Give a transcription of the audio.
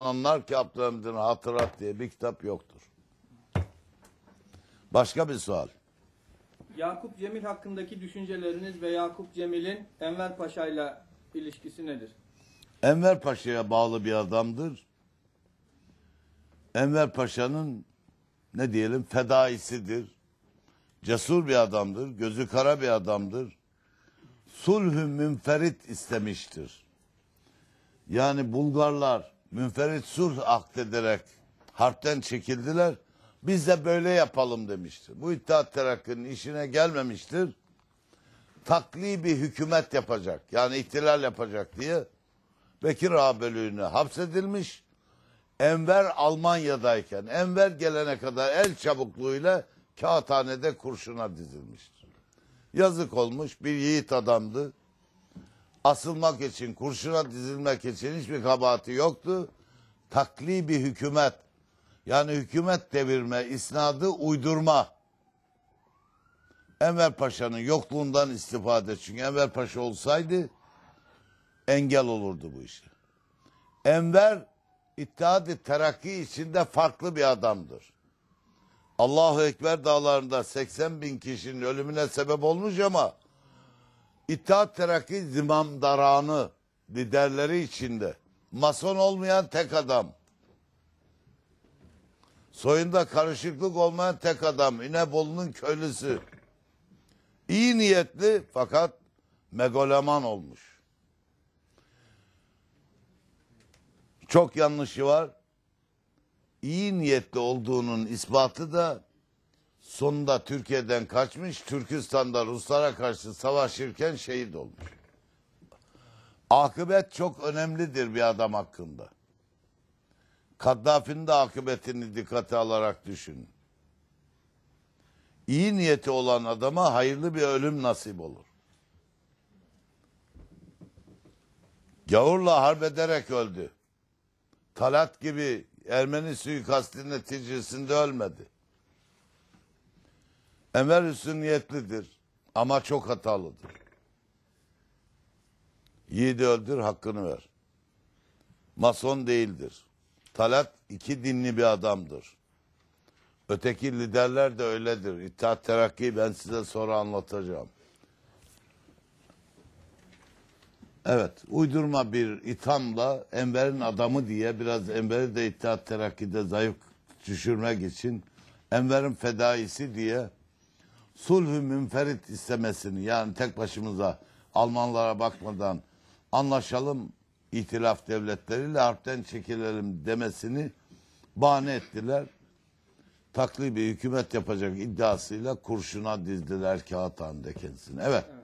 anlar ki Abdülhamid'in hatırat diye bir kitap yoktur. Başka bir sual. Yakup Cemil hakkındaki düşünceleriniz ve Yakup Cemil'in Enver Paşa ile ilişkisi nedir? Enver Paşa'ya bağlı bir adamdır. Enver Paşa'nın ne diyelim fedaisidir. Cesur bir adamdır. Gözü kara bir adamdır. Sulhü münferit istemiştir. Yani Bulgarlar münferit sulh aktederek harpten çekildiler. Biz de böyle yapalım demiştir. Bu İttihat Terakki'nin işine gelmemiştir. bir hükümet yapacak yani ihtilal yapacak diye Bekir Ağa hapsedilmiş. Enver Almanya'dayken Enver gelene kadar el çabukluğuyla kağıthanede kurşuna dizilmiştir. Yazık olmuş bir yiğit adamdı asılmak için, kurşuna dizilmek için hiçbir kabahati yoktu. Takli bir hükümet, yani hükümet devirme, isnadı uydurma. Enver Paşa'nın yokluğundan istifade. Çünkü Enver Paşa olsaydı engel olurdu bu işe. Enver İttihat-ı Terakki içinde farklı bir adamdır. Allahu Ekber dağlarında 80 bin kişinin ölümüne sebep olmuş ama İttihat Terakki zimamdaranı liderleri içinde mason olmayan tek adam soyunda karışıklık olmayan tek adam İnebolu'nun köylüsü iyi niyetli fakat megaloman olmuş. Çok yanlışı var. İyi niyetli olduğunun ispatı da Sonunda Türkiye'den kaçmış, Türkistan'da Ruslara karşı savaşırken şehit olmuş. Akıbet çok önemlidir bir adam hakkında. Kaddafi'nin de akıbetini dikkate alarak düşün. İyi niyeti olan adama hayırlı bir ölüm nasip olur. Gavurla harbederek öldü. Talat gibi Ermeni suikasti neticesinde ölmedi. Enver Hüsnü niyetlidir ama çok hatalıdır. Yiğidi öldür hakkını ver. Mason değildir. Talat iki dinli bir adamdır. Öteki liderler de öyledir. İttihat Terakki ben size sonra anlatacağım. Evet, uydurma bir ithamla Enver'in adamı diye biraz Enver'i de İttihat Terakki'de zayıf düşürmek için Enver'in fedaisi diye sulhü münferit istemesini yani tek başımıza Almanlara bakmadan anlaşalım itilaf devletleriyle harpten çekilelim demesini bahane ettiler. takli bir hükümet yapacak iddiasıyla kurşuna dizdiler Kağıthane'de kendisini. Evet. evet.